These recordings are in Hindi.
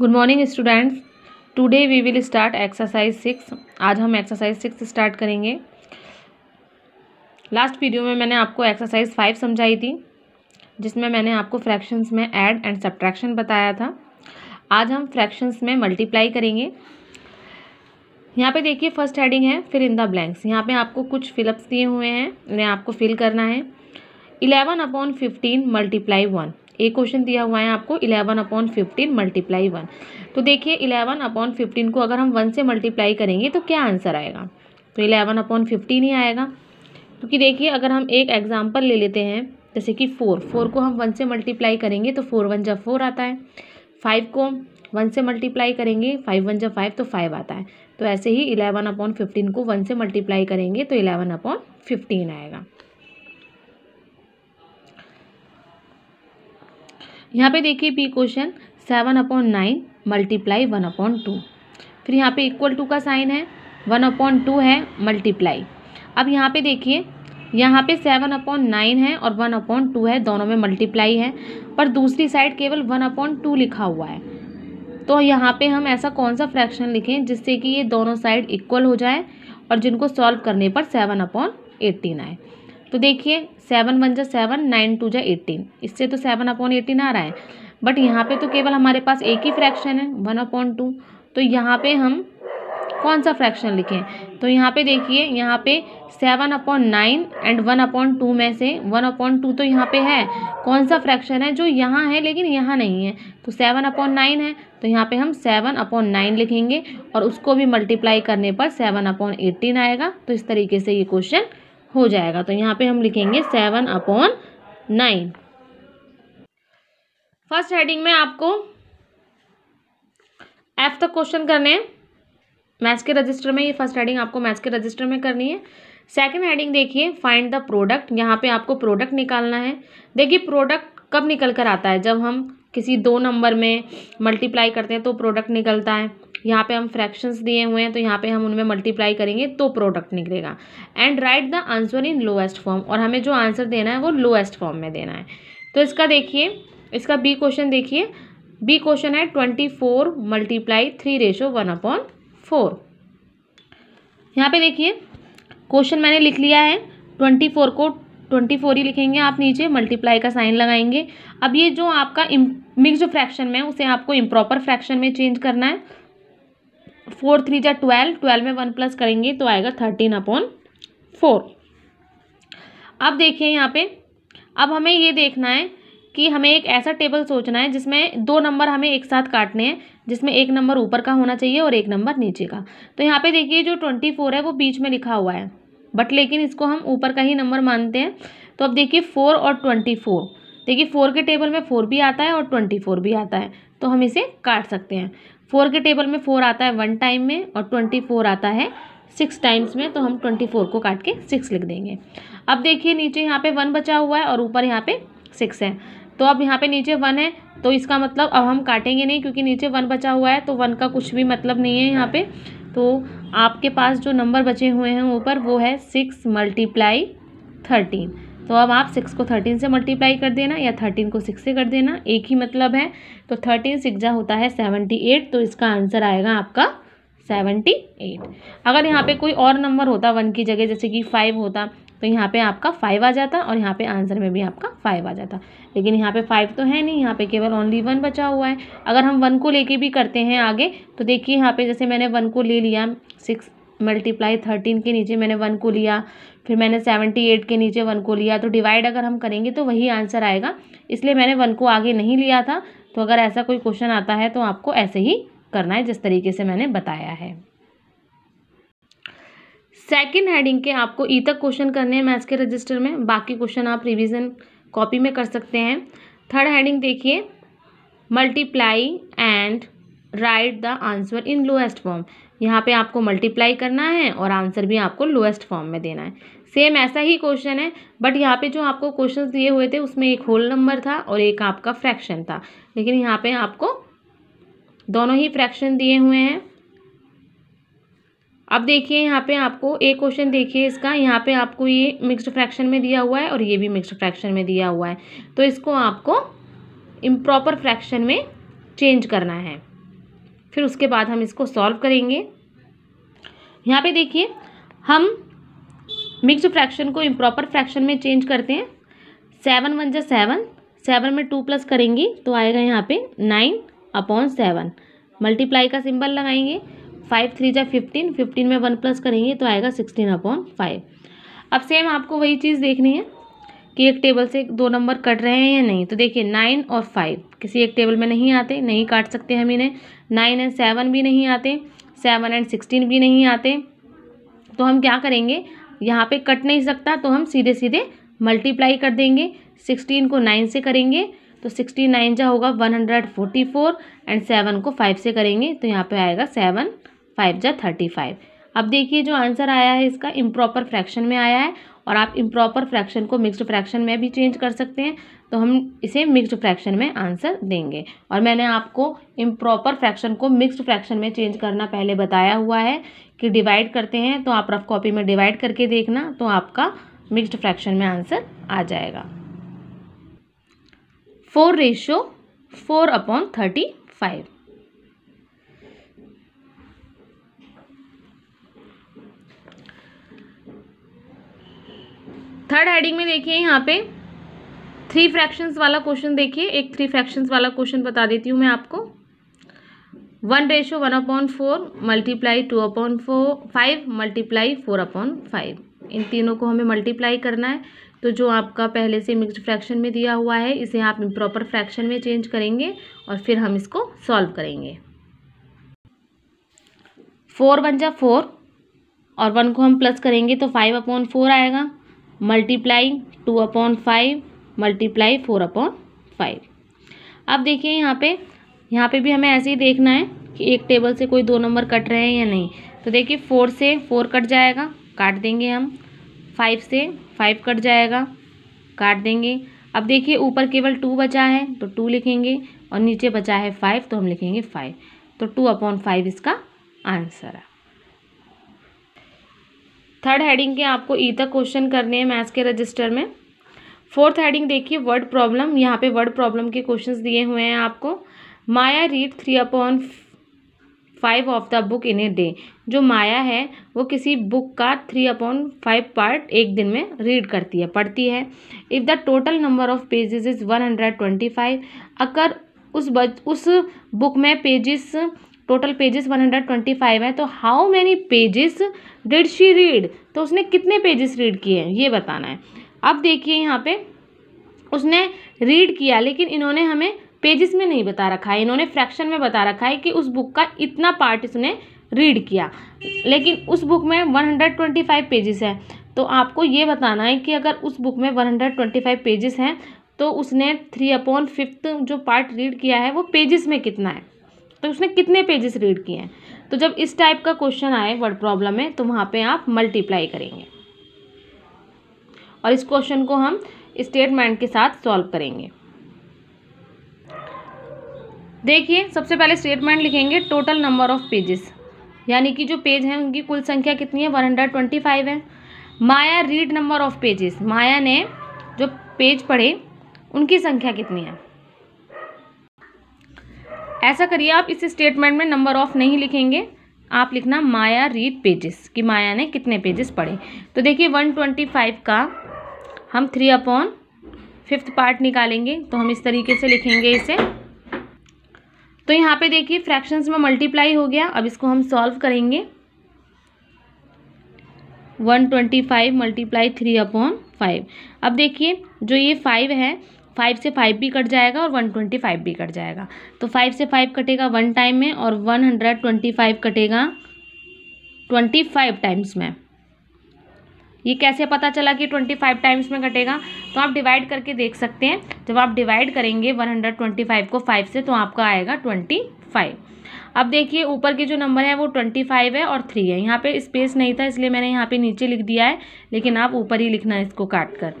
good morning students today we will start exercise six आज हम एक्सरसाइज सिक्स स्टार्ट करेंगे लास्ट वीडियो में मैंने आपको एक्सरसाइज फाइव समझाई थी जिसमें मैंने आपको फ्रैक्शंस में ऐड एंड सब्ट्रैक्शन बताया था आज हम फ्रैक्शंस में मल्टीप्लाई करेंगे यहाँ पे देखिए फर्स्ट हेडिंग है फिर इन द ब्लैंक्स यहाँ पे आपको कुछ फिलअप्स दिए हुए हैं इन्हें आपको फिल करना है eleven upon fifteen multiply one a question दिया हुआ है आपको eleven upon fifteen multiply one तो देखिए इलेवन अपॉन फिफ्टीन को अगर हम वन से मल्टीप्लाई करेंगे तो क्या आंसर आएगा तो इलेवन अपॉन फिफ्टीन ही आएगा क्योंकि तो देखिए अगर हम एक एग्जाम्पल ले लेते हैं जैसे कि फोर फोर को हम वन से मल्टीप्लाई करेंगे तो फोर वन जब फोर आता है फाइव को वन से मल्टीप्लाई करेंगे फाइव वन जब फाइव तो फाइव आता है तो ऐसे ही इलेवन अपॉन फिफ्टीन को वन से मल्टीप्लाई करेंगे तो इलेवन अपॉन फिफ्टीन आएगा यहाँ पे देखिए P question seven upon nine multiply one upon two फिर यहाँ पे इक्वल टू का साइन है वन अपॉन टू है मल्टीप्लाई अब यहाँ पे देखिए यहाँ पे सेवन अपॉन नाइन है और वन अपॉन टू है दोनों में मल्टीप्लाई है पर दूसरी साइड केवल वन अपॉन टू लिखा हुआ है तो यहाँ पे हम ऐसा कौन सा फ्रैक्शन लिखें जिससे कि ये दोनों साइड इक्वल हो जाए और जिनको सॉल्व करने पर सेवन अपॉन एटीन आए तो देखिए सेवन वन जै सेवन नाइन टू जा एटीन इससे तो सेवन अपॉन एटीन आ रहा है बट यहाँ पे तो केवल हमारे पास एक ही फ्रैक्शन है वन अपॉन टू तो यहाँ पे हम कौन सा फ्रैक्शन लिखें तो यहाँ पे देखिए यहाँ पे seven upon nine and one upon two में से वन अपॉन टू तो यहाँ पे है कौन सा फ्रैक्शन है जो यहाँ है लेकिन यहाँ नहीं है तो सेवन अपॉन नाइन है तो यहाँ पे हम सेवन अपॉन नाइन लिखेंगे और उसको भी मल्टीप्लाई करने पर सेवन अपॉन एटीन आएगा तो इस तरीके से ये क्वेश्चन हो जाएगा तो यहाँ पे हम लिखेंगे seven upon nine first heading में आपको एफ तक क्वेश्चन करने हैं मैथ्स के रजिस्टर में ये फर्स्ट हेडिंग आपको मैथ्स के रजिस्टर में करनी है सेकेंड हेडिंग देखिए फाइंड द प्रोडक्ट यहाँ पे आपको प्रोडक्ट निकालना है देखिए प्रोडक्ट कब निकल कर आता है जब हम किसी दो नंबर में मल्टीप्लाई करते हैं तो प्रोडक्ट निकलता है यहाँ पे हम फ्रैक्शंस दिए हुए हैं तो यहाँ पे हम उनमें मल्टीप्लाई करेंगे तो प्रोडक्ट निकलेगा and write the answer in lowest form और हमें जो आंसर देना है वो लोएस्ट फॉर्म में देना है तो इसका देखिए इसका बी क्वेश्चन देखिए बी क्वेश्चन है twenty four multiply three ratio one upon four यहाँ पे देखिए क्वेश्चन मैंने लिख लिया है ट्वेंटी फोर को ट्वेंटी फोर ही लिखेंगे आप नीचे मल्टीप्लाई का साइन लगाएंगे अब ये जो आपका मिक्स फ्रैक्शन में उसे आपको इम्प्रॉपर फ्रैक्शन में चेंज करना है फोर थ्री जा ट्वेल्व ट्वेल्व में वन प्लस करेंगे तो आएगा थर्टीन अपॉन फोर अब देखिए यहाँ पे अब हमें ये देखना है कि हमें एक ऐसा टेबल सोचना है जिसमें दो नंबर हमें एक साथ काटने हैं जिसमें एक नंबर ऊपर का होना चाहिए और एक नंबर नीचे का तो यहाँ पे देखिए जो ट्वेंटी फोर है वो बीच में लिखा हुआ है बट लेकिन इसको हम ऊपर का ही नंबर मानते हैं तो अब देखिए फोर और ट्वेंटी फोर देखिए फोर के टेबल में फोर भी आता है और ट्वेंटी फोर भी आता है तो हम इसे काट सकते हैं फोर के टेबल में फोर आता है वन टाइम में और ट्वेंटी फोर आता है सिक्स टाइम्स में तो हम ट्वेंटी फोर को काट के सिक्स लिख देंगे अब देखिए नीचे यहाँ पे वन बचा हुआ है और ऊपर यहाँ पे सिक्स है तो अब यहाँ पे नीचे वन है तो इसका मतलब अब हम काटेंगे नहीं क्योंकि नीचे वन बचा हुआ है तो वन का कुछ भी मतलब नहीं है यहाँ पर तो आपके पास जो नंबर बचे हुए हैं ऊपर वो है सिक्स मल्टीप्लाई थर्टीन तो अब आप सिक्स को थर्टीन से मल्टीप्लाई कर देना या थर्टीन को सिक्स से कर देना एक ही मतलब है तो थर्टीन सिक्जा होता है सेवेंटी एट तो इसका आंसर आएगा आपका सेवेंटी एट अगर यहाँ पे कोई और नंबर होता वन की जगह जैसे कि फाइव होता तो यहाँ पे आपका फाइव आ जाता और यहाँ पे आंसर में भी आपका फाइव आ जाता लेकिन यहाँ पे फाइव तो है नहीं यहाँ पे केवल ओनली वन बचा हुआ है अगर हम वन को लेके भी करते हैं आगे तो देखिए यहाँ पे जैसे मैंने वन को ले लिया सिक्स मल्टीप्लाई थर्टीन के नीचे मैंने वन को लिया फिर मैंने सेवेंटी एट के नीचे वन को लिया तो डिवाइड अगर हम करेंगे तो वही आंसर आएगा इसलिए मैंने वन को आगे नहीं लिया था तो अगर ऐसा कोई क्वेश्चन आता है तो आपको ऐसे ही करना है जिस तरीके से मैंने बताया है सेकेंड हेडिंग के आपको ई तक क्वेश्चन करने हैं मैथ्स के रजिस्टर में बाकी क्वेश्चन आप रिविजन कॉपी में कर सकते हैं थर्ड हेडिंग देखिए multiply and write the answer in lowest form यहाँ पे आपको मल्टीप्लाई करना है और आंसर भी आपको लोएस्ट फॉर्म में देना है सेम ऐसा ही क्वेश्चन है बट यहाँ पे जो आपको क्वेश्चन दिए हुए थे उसमें एक होल नंबर था और एक आपका फ्रैक्शन था लेकिन यहाँ पे आपको दोनों ही फ्रैक्शन दिए हुए हैं अब देखिए यहाँ पे आपको एक क्वेश्चन देखिए इसका यहाँ पे आपको ये मिक्स्ड फ्रैक्शन में दिया हुआ है और ये भी मिक्स्ड फ्रैक्शन में दिया हुआ है तो इसको आपको इम्प्रॉपर फ्रैक्शन में चेंज करना है फिर उसके बाद हम इसको सॉल्व करेंगे यहाँ पे देखिए हम मिक्स फ्रैक्शन को इम्प्रॉपर फ्रैक्शन में चेंज करते हैं सेवन वन जा सेवन सेवन में टू प्लस करेंगे तो आएगा यहाँ पे नाइन अपॉन सेवन मल्टीप्लाई का सिंबल लगाएंगे फाइव थ्री जा फिफ्टीन फिफ्टीन में वन प्लस करेंगे तो आएगा सिक्सटीन अपॉन फाइव अब सेम आपको वही चीज़ देखनी है कि एक टेबल से दो नंबर कट रहे हैं या नहीं तो देखिए नाइन और फाइव किसी एक टेबल में नहीं आते नहीं काट सकते हम इन्हें नाइन एंड सेवन भी नहीं आते सेवन एंड सिक्सटीन भी नहीं आते तो हम क्या करेंगे यहाँ पे कट नहीं सकता तो हम सीधे सीधे मल्टीप्लाई कर देंगे सिक्सटीन को नाइन से करेंगे तो सिक्सटी नाइन जो होगा one hundred forty four and seven को फाइव से करेंगे तो यहाँ पे आएगा सेवन फाइव जा थर्टी फाइव अब देखिए जो आंसर आया है इसका इम्प्रॉपर फ्रैक्शन में आया है और आप इम्प्रॉपर फ्रैक्शन को मिक्स्ड फ्रैक्शन में भी चेंज कर सकते हैं तो हम इसे मिक्स्ड फ्रैक्शन में आंसर देंगे और मैंने आपको इम्प्रॉपर फ्रैक्शन को मिक्सड फ्रैक्शन में चेंज करना पहले बताया हुआ है कि डिवाइड करते हैं तो आप रफ कॉपी में डिवाइड करके देखना तो आपका मिक्सड फ्रैक्शन में आंसर आ जाएगा four ratio four upon thirty five third heading में देखिए यहाँ पे थ्री फ्रैक्शंस वाला क्वेश्चन देखिए एक थ्री फ्रैक्शंस वाला क्वेश्चन बता देती हूँ मैं आपको one ratio one upon four multiply two upon four five multiply four upon five इन तीनों को हमें मल्टीप्लाई करना है तो जो आपका पहले से मिक्सड फ्रैक्शन में दिया हुआ है इसे आप प्रॉपर फ्रैक्शन में चेंज करेंगे और फिर हम इसको सॉल्व करेंगे फोर बन जा फोर और वन को हम प्लस करेंगे तो फाइव अपॉन फोर आएगा multiply two upon five multiply four upon five अब देखिए यहाँ पे यहाँ पे भी हमें ऐसे ही देखना है कि एक टेबल से कोई दो नंबर कट रहे हैं या नहीं तो देखिए फोर से फोर कट जाएगा काट देंगे हम फाइव से फाइव कट जाएगा काट देंगे अब देखिए ऊपर केवल टू बचा है तो टू लिखेंगे और नीचे बचा है फाइव तो हम लिखेंगे फाइव तो टू अपॉन फाइव इसका आंसर है थर्ड हेडिंग के आपको ई तक क्वेश्चन करने हैं मैथ्स के रजिस्टर में फोर्थ हेडिंग देखिए वर्ड प्रॉब्लम यहाँ पे वर्ड प्रॉब्लम के क्वेश्चंस दिए हुए हैं आपको Maya read three upon five of the book in a day जो माया है वो किसी बुक का थ्री अपॉन फाइव पार्ट एक दिन में रीड करती है पढ़ती है if the total number of pages is one hundred twenty five अगर उस बच उस बुक में पेजेस टोटल पेजेस 125 है तो how many pages did she read तो उसने कितने पेजेस रीड किए हैं ये बताना है अब देखिए यहाँ पे उसने रीड किया लेकिन इन्होंने हमें पेजेस में नहीं बता रखा है इन्होंने फ्रैक्शन में बता रखा है कि उस बुक का इतना पार्ट इसने रीड किया लेकिन उस बुक में 125 पेजेस है तो आपको ये बताना है कि अगर उस बुक में 125 पेजेस हैं तो उसने थ्री अपॉन फिफ्थ जो पार्ट रीड किया है वो पेजेस में कितना है तो उसने कितने पेजेस रीड किए हैं तो जब इस टाइप का क्वेश्चन आए वर्ड प्रॉब्लम में तो वहाँ पे आप मल्टीप्लाई करेंगे और इस क्वेश्चन को हम स्टेटमेंट के साथ सॉल्व करेंगे देखिए सबसे पहले स्टेटमेंट लिखेंगे टोटल नंबर ऑफ पेजेस यानी कि जो पेज हैं उनकी कुल संख्या कितनी है वन हंड्रेड ट्वेंटी फाइव है Maya read number of pages Maya ने जो पेज पढ़े उनकी संख्या कितनी है ऐसा करिए आप इस स्टेटमेंट में नंबर ऑफ नहीं लिखेंगे आप लिखना माया रीड पेजेस कि माया ने कितने पेजेस पढ़े तो देखिए वन ट्वेंटी फाइव का हम थ्री अपॉन फिफ्थ पार्ट निकालेंगे तो हम इस तरीके से लिखेंगे इसे तो यहाँ पे देखिए फ्रैक्शंस में मल्टीप्लाई हो गया अब इसको हम सॉल्व करेंगे one twenty five multiply three upon five अब देखिए जो ये फाइव है फाइव से फाइव भी कट जाएगा और वन ट्वेंटी फाइव भी कट जाएगा तो फाइव से फाइव कटेगा वन टाइम में और वन हंड्रेड ट्वेंटी फाइव कटेगा ट्वेंटी फाइव टाइम्स में ये कैसे पता चला कि ट्वेंटी फाइव टाइम्स में कटेगा तो आप डिवाइड करके देख सकते हैं जब आप डिवाइड करेंगे वन हंड्रेड ट्वेंटी फाइव को फाइव से तो आपका आएगा ट्वेंटी फाइव अब देखिए ऊपर के जो नंबर है वो ट्वेंटी फाइव है और थ्री है यहाँ पे स्पेस नहीं था इसलिए मैंने यहाँ पे नीचे लिख दिया है लेकिन आप ऊपर ही लिखना है इसको काट कर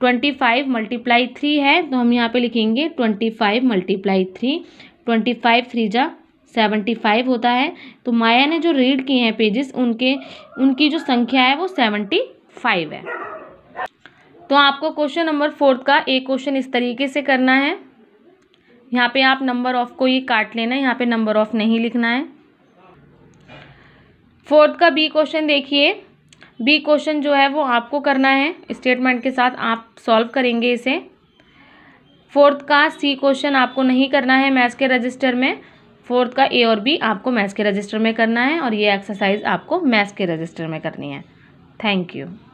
ट्वेंटी फाइव मल्टीप्लाई थ्री है तो हम यहाँ पे लिखेंगे twenty five multiply three twenty five three जा सेवेंटी फाइव होता है तो माया ने जो रीड किए हैं पेजेस उनके उनकी जो संख्या है वो सेवेंटी फाइव है तो आपको क्वेश्चन नंबर फोर्थ का एक क्वेश्चन इस तरीके से करना है यहाँ पे आप नंबर ऑफ को ये काट लेना है यहाँ पे नंबर ऑफ नहीं लिखना है फोर्थ का बी क्वेश्चन देखिए बी क्वेश्चन जो है वो आपको करना है स्टेटमेंट के साथ आप सॉल्व करेंगे इसे फोर्थ का सी क्वेश्चन आपको नहीं करना है मैथ्स के रजिस्टर में फोर्थ का ए और बी आपको मैथ्स के रजिस्टर में करना है और ये एक्सरसाइज आपको मैथ्स के रजिस्टर में करनी है थैंक यू